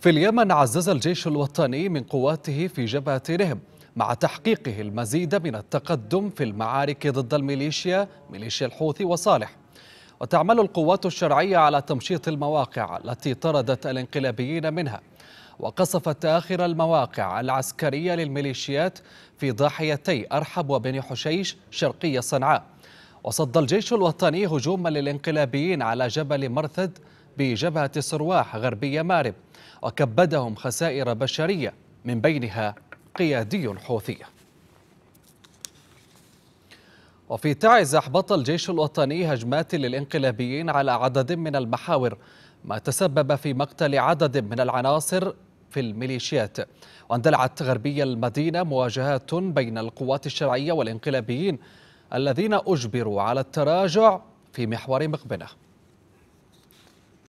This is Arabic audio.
في اليمن عزز الجيش الوطني من قواته في جبهة رهب مع تحقيقه المزيد من التقدم في المعارك ضد الميليشيا ميليشيا الحوثي وصالح وتعمل القوات الشرعية على تمشيط المواقع التي طردت الانقلابيين منها وقصفت آخر المواقع العسكرية للميليشيات في ضاحيتي أرحب وبني حشيش شرقي صنعاء وصد الجيش الوطني هجوما للانقلابيين على جبل مرثد بجبهة السرواح غربية مارب وكبدهم خسائر بشرية من بينها قيادي حوثي وفي تعز أحبط الجيش الوطني هجمات للإنقلابيين على عدد من المحاور ما تسبب في مقتل عدد من العناصر في الميليشيات واندلعت غربي المدينة مواجهات بين القوات الشرعية والإنقلابيين الذين أجبروا على التراجع في محور مقبنه